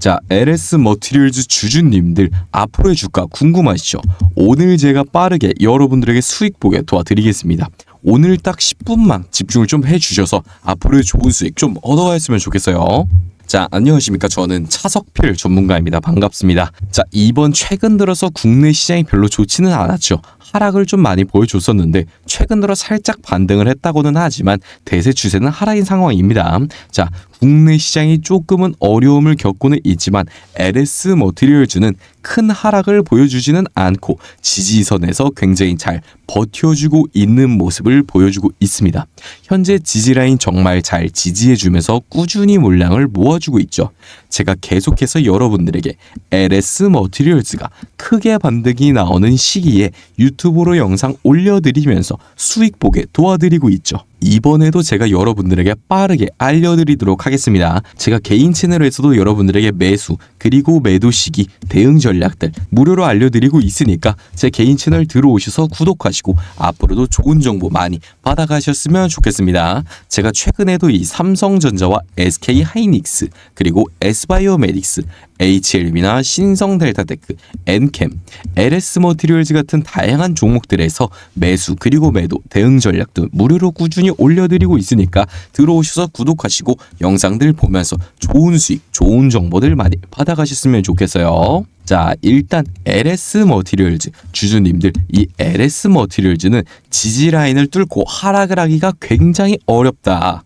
자, LS 머티리얼즈 주주님들 앞으로의 주가 궁금하시죠? 오늘 제가 빠르게 여러분들에게 수익 보게 도와드리겠습니다. 오늘 딱 10분만 집중을 좀 해주셔서 앞으로의 좋은 수익 좀얻어가셨으면 좋겠어요. 자, 안녕하십니까. 저는 차석필 전문가입니다. 반갑습니다. 자, 이번 최근 들어서 국내 시장이 별로 좋지는 않았죠. 하락을 좀 많이 보여줬었는데 최근 들어 살짝 반등을 했다고는 하지만 대세 추세는 하락인 상황입니다. 자, 국내 시장이 조금은 어려움을 겪고는 있지만 LS 머티리얼즈는 큰 하락을 보여주지는 않고 지지선에서 굉장히 잘 버텨주고 있는 모습을 보여주고 있습니다. 현재 지지라인 정말 잘 지지해주면서 꾸준히 물량을 모아주고 있죠. 제가 계속해서 여러분들에게 LS 머티리얼즈가 크게 반등이 나오는 시기에 유튜브로 영상 올려드리면서 수익 보게 도와드리고 있죠. 이번에도 제가 여러분들에게 빠르게 알려드리도록 하겠습니다. 제가 개인 채널에서도 여러분들에게 매수 그리고 매도 시기 대응 전략들 무료로 알려드리고 있으니까 제 개인 채널 들어오셔서 구독하시고 앞으로도 좋은 정보 많이 받아가셨으면 좋겠습니다. 제가 최근에도 이 삼성전자와 SK하이닉스 그리고 s 바이오메딕스 HLB나 신성 델타테크, 엔캠, LS 머티리얼즈 같은 다양한 종목들에서 매수 그리고 매도, 대응 전략 등 무료로 꾸준히 올려드리고 있으니까 들어오셔서 구독하시고 영상들 보면서 좋은 수익, 좋은 정보들 많이 받아가셨으면 좋겠어요. 자 일단 LS 머티리얼즈 주주님들 이 LS 머티리얼즈는 지지라인을 뚫고 하락을 하기가 굉장히 어렵다.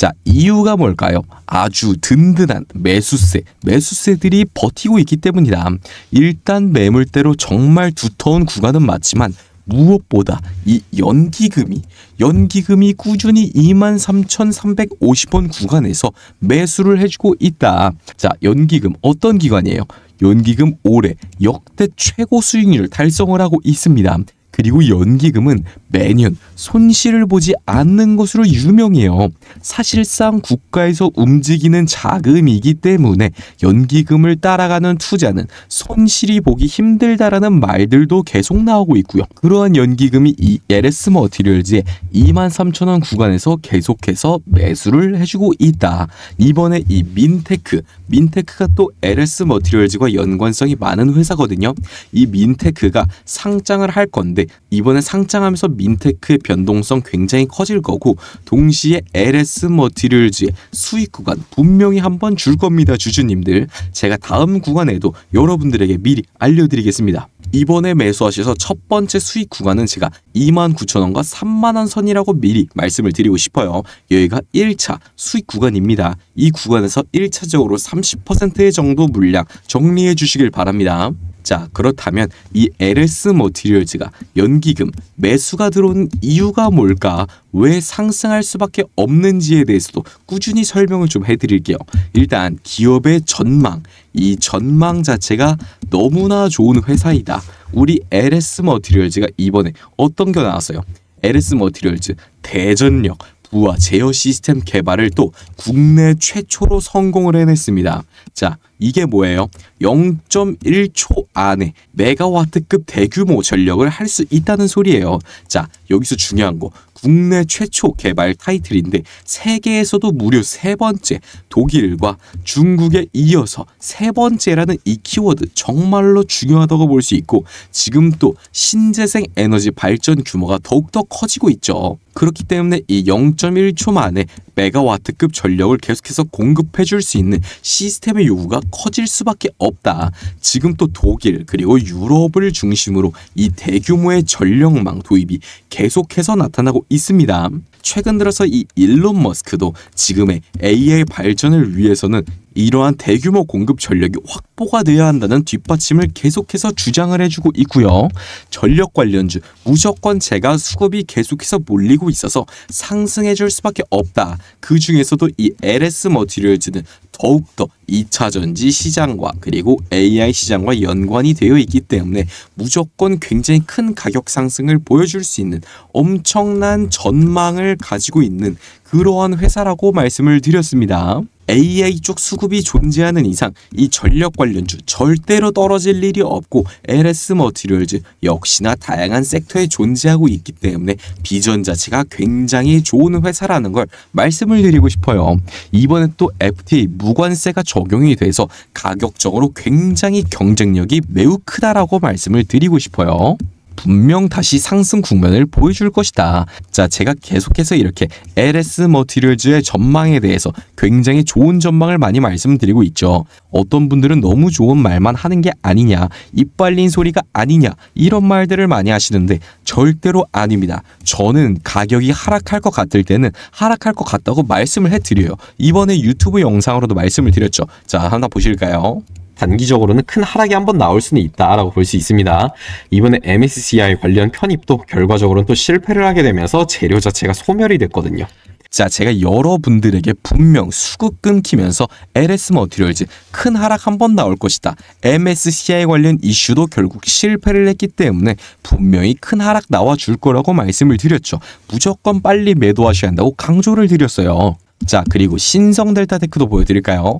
자, 이유가 뭘까요? 아주 든든한 매수세, 매수세들이 버티고 있기 때문이다. 일단 매물대로 정말 두터운 구간은 맞지만 무엇보다 이 연기금이 연기금이 꾸준히 23,350원 구간에서 매수를 해주고 있다. 자, 연기금 어떤 기관이에요? 연기금 올해 역대 최고 수익률 달성을 하고 있습니다. 그리고 연기금은 매년 손실을 보지 않는 것으로 유명해요. 사실상 국가에서 움직이는 자금이기 때문에 연기금을 따라가는 투자는 손실이 보기 힘들다라는 말들도 계속 나오고 있고요. 그러한 연기금이 이 LS 머티리얼즈의 23,000원 구간에서 계속해서 매수를 해주고 있다. 이번에 이 민테크, 민테크가 또 LS 머티리얼즈와 연관성이 많은 회사거든요. 이 민테크가 상장을 할 건데 이번에 상장하면서 민테크의 변동성 굉장히 커질 거고 동시에 LS 머티리얼즈의 수익 구간 분명히 한번 줄 겁니다. 주주님들. 제가 다음 구간에도 여러분들에게 미리 알려드리겠습니다. 이번에 매수하셔서 첫 번째 수익 구간은 제가 29,000원과 3만원 선이라고 미리 말씀을 드리고 싶어요. 여기가 1차 수익 구간입니다. 이 구간에서 1차적으로 30%의 정도 물량 정리해 주시길 바랍니다. 자 그렇다면 이 LS 머티리얼즈가 연기금 매수가 들어온 이유가 뭘까 왜 상승할 수밖에 없는지에 대해서도 꾸준히 설명을 좀 해드릴게요. 일단 기업의 전망 이 전망 자체가 너무나 좋은 회사이다. 우리 LS 머티리얼즈가 이번에 어떤 게 나왔어요? LS 머티리얼즈 대전력 부하 제어 시스템 개발을 또 국내 최초로 성공을 해냈습니다. 자 이게 뭐예요? 0.1초 안에 메가와트급 대규모 전력을 할 수 있다는 소리예요. 자, 여기서 중요한 거. 국내 최초 개발 타이틀인데 세계에서도 무려 세 번째 독일과 중국에 이어서 세 번째라는 이 키워드 정말로 중요하다고 볼 수 있고 지금 또 신재생 에너지 발전 규모가 더욱더 커지고 있죠. 그렇기 때문에 이 0.1초 만에 메가와트급 전력을 계속해서 공급해 줄 수 있는 시스템의 요구가 커질 수밖에 없다. 지금 또 독일 그리고 유럽을 중심으로 이 대규모의 전력망 도입이 계속해서 나타나고 있습니다. 최근 들어서 이 일론 머스크도 지금의 AI 발전을 위해서는 이러한 대규모 공급 전력이 확보가 돼야 한다는 뒷받침을 계속해서 주장을 해주고 있고요. 전력 관련주 무조건 제가 수급이 계속해서 몰리고 있어서 상승해줄 수밖에 없다. 그 중에서도 이 LS 머티리얼즈는 더욱더 2차전지 시장과 그리고 AI 시장과 연관이 되어 있기 때문에 무조건 굉장히 큰 가격 상승을 보여줄 수 있는 엄청난 전망을 성향을 가지고 있는 그러한 회사라고 말씀을 드렸습니다. AA 쪽 수급이 존재하는 이상 이 전력 관련주 절대로 떨어질 일이 없고 LS 머티리얼즈 역시나 다양한 섹터에 존재하고 있기 때문에 비전 자체가 굉장히 좋은 회사라는 걸 말씀을 드리고 싶어요. 이번에 또 FTA 무관세가 적용이 돼서 가격적으로 굉장히 경쟁력이 매우 크다라고 말씀을 드리고 싶어요. 분명 다시 상승 국면을 보여줄 것이다. 자, 제가 계속해서 이렇게 LS 머티리얼즈의 전망에 대해서 굉장히 좋은 전망을 많이 말씀드리고 있죠. 어떤 분들은 너무 좋은 말만 하는 게 아니냐, 이빨린 소리가 아니냐 이런 말들을 많이 하시는데 절대로 아닙니다. 저는 가격이 하락할 것 같을 때는 하락할 것 같다고 말씀을 해드려요. 이번에 유튜브 영상으로도 말씀을 드렸죠. 자, 하나 보실까요? 단기적으로는 큰 하락이 한번 나올 수는 있다라고 볼 수 있습니다. 이번에 MSCI 관련 편입도 결과적으로는 또 실패를 하게 되면서 재료 자체가 소멸이 됐거든요. 자, 제가 여러분들에게 분명 수급 끊기면서 LS 머티리얼즈 큰 하락 한번 나올 것이다. MSCI 관련 이슈도 결국 실패를 했기 때문에 분명히 큰 하락 나와줄 거라고 말씀을 드렸죠. 무조건 빨리 매도하셔야 한다고 강조를 드렸어요. 자, 그리고 신성 델타 테크도 보여드릴까요?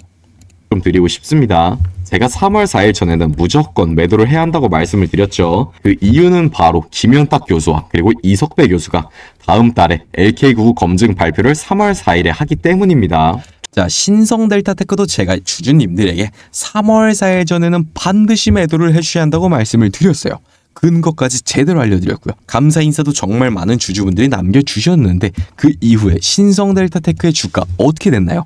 좀 드리고 싶습니다. 제가 3월 4일 전에는 무조건 매도를 해야 한다고 말씀을 드렸죠. 그 이유는 바로 김현탁 교수와 그리고 이석배 교수가 다음 달에 LK99 검증 발표를 3월 4일에 하기 때문입니다. 자, 신성 델타테크도 제가 주주님들에게 3월 4일 전에는 반드시 매도를 해주셔야 한다고 말씀을 드렸어요. 근거까지 제대로 알려드렸고요. 감사 인사도 정말 많은 주주분들이 남겨주셨는데 그 이후에 신성 델타테크의 주가 어떻게 됐나요?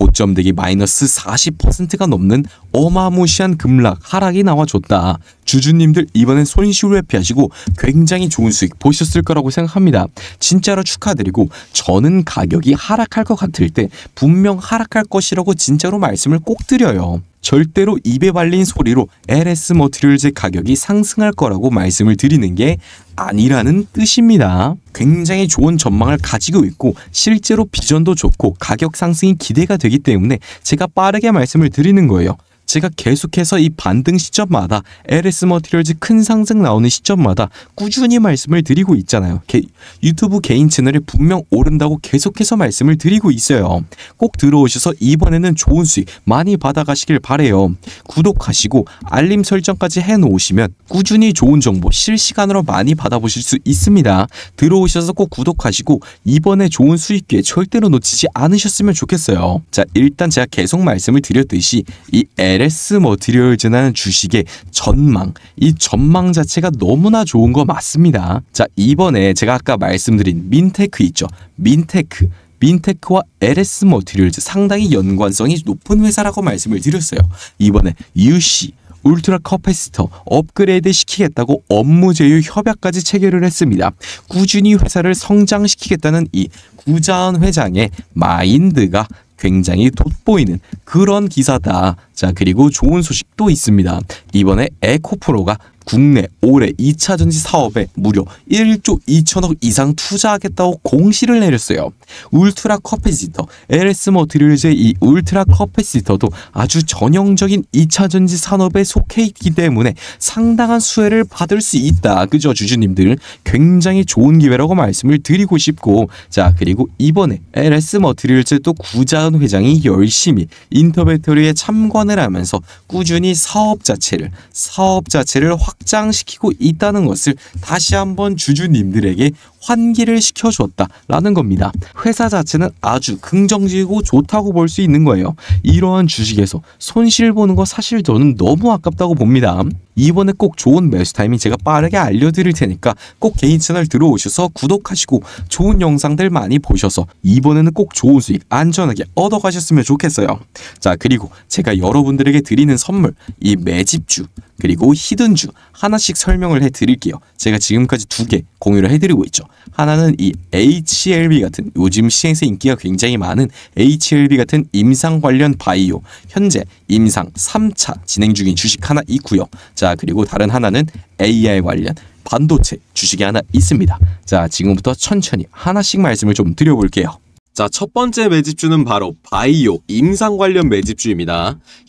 고점대기 마이너스 40%가 넘는 어마무시한 급락, 하락이 나와줬다. 주주님들 이번엔 손실을 회피하시고 굉장히 좋은 수익 보셨을 거라고 생각합니다. 진짜로 축하드리고 저는 가격이 하락할 것 같을 때 분명 하락할 것이라고 진짜로 말씀을 꼭 드려요. 절대로 입에 발린 소리로 LS 머트리얼즈 가격이 상승할 거라고 말씀을 드리는 게 아니라는 뜻입니다. 굉장히 좋은 전망을 가지고 있고 실제로 비전도 좋고 가격 상승이 기대가 되기 때문에 제가 빠르게 말씀을 드리는 거예요. 제가 계속해서 이 반등 시점마다 LS 머티리얼즈 큰 상승 나오는 시점마다 꾸준히 말씀을 드리고 있잖아요. 게, 유튜브 개인 채널에 분명 오른다고 계속해서 말씀을 드리고 있어요. 꼭 들어오셔서 이번에는 좋은 수익 많이 받아가시길 바래요. 구독하시고 알림 설정까지 해놓으시면 꾸준히 좋은 정보 실시간으로 많이 받아보실 수 있습니다. 들어오셔서 꼭 구독하시고 이번에 좋은 수익 기회 절대로 놓치지 않으셨으면 좋겠어요. 자 일단 제가 계속 말씀을 드렸듯이 이 LS 뭐티리얼즈나는 주식의 전망 이 전망 자체가 너무나 좋은 거 맞습니다. 자 이번에 제가 아까 말씀드린 민테크 있죠. 민테크 민테크와 LS 모티리얼즈 뭐 상당히 연관성이 높은 회사라고 말씀을 드렸어요. 이번에 UC 울트라 커패스터 업그레이드 시키겠다고 업무 제휴 협약까지 체결을 했습니다. 꾸준히 회사를 성장시키겠다는 이 구자은 회장의 마인드가 굉장히 돋보이는 그런 기사다. 자, 그리고 좋은 소식도 있습니다. 이번에 에코프로가 국내 올해 2차 전지 사업에 무려 1조 2천억 이상 투자하겠다고 공시를 내렸어요. 울트라 커패시터, LS모 드릴즈의 이 울트라 커패시터도 아주 전형적인 2차 전지 산업에 속해 있기 때문에 상당한 수혜를 받을 수 있다. 그죠, 주주님들? 굉장히 좋은 기회라고 말씀을 드리고 싶고, 자, 그리고 이번에 LS모 드릴즈 또 구자은 회장이 열심히 인터배터리에 참관을 하면서 꾸준히 사업 자체를, 사업 자체를 확 확장시키고 있다는 것을 다시 한번 주주님들에게 환기를 시켜주었다라는 겁니다. 회사 자체는 아주 긍정적이고 좋다고 볼 수 있는 거예요. 이러한 주식에서 손실 보는 거 사실 저는 너무 아깝다고 봅니다. 이번에 꼭 좋은 매수 타이밍 제가 빠르게 알려드릴 테니까 꼭 개인 채널 들어오셔서 구독하시고 좋은 영상들 많이 보셔서 이번에는 꼭 좋은 수익 안전하게 얻어가셨으면 좋겠어요. 자 그리고 제가 여러분들에게 드리는 선물 이 매집주 그리고 히든주 하나씩 설명을 해드릴게요. 제가 지금까지 두 개 공유를 해드리고 있죠. 하나는 이 HLB 같은 요즘 시행에서 인기가 굉장히 많은 HLB 같은 임상 관련 바이오 현재 임상 3차 진행 중인 주식 하나 있고요. 자 그리고 다른 하나는 AI 관련 반도체 주식이 하나 있습니다. 자 지금부터 천천히 하나씩 말씀을 좀 드려볼게요. 자, 첫 번째 매집주는 바로 바이오 임상 관련 매집주입니다.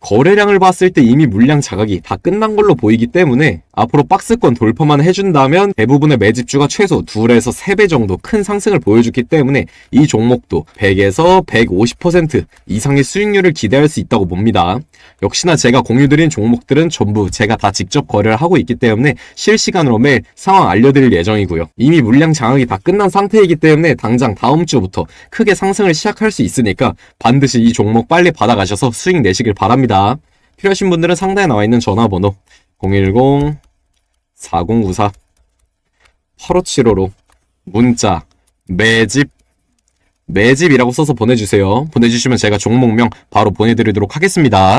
거래량을 봤을 때 이미 물량 자각이 다 끝난 걸로 보이기 때문에 앞으로 박스권 돌파만 해준다면 대부분의 매집주가 최소 2에서 3배 정도 큰 상승을 보여주기 때문에 이 종목도 100에서 150% 이상의 수익률을 기대할 수 있다고 봅니다. 역시나 제가 공유드린 종목들은 전부 제가 다 직접 거래를 하고 있기 때문에 실시간으로 매일 상황 알려드릴 예정이고요. 이미 물량 장악이 다 끝난 상태이기 때문에 당장 다음 주부터 크게 상승을 시작할 수 있으니까 반드시 이 종목 빨리 받아가셔서 수익 내시길 바랍니다. 필요하신 분들은 상단에 나와 있는 전화번호 010-4094-8575로 문자, 매집, 매집이라고 써서 보내주세요. 보내주시면 제가 종목명 바로 보내드리도록 하겠습니다.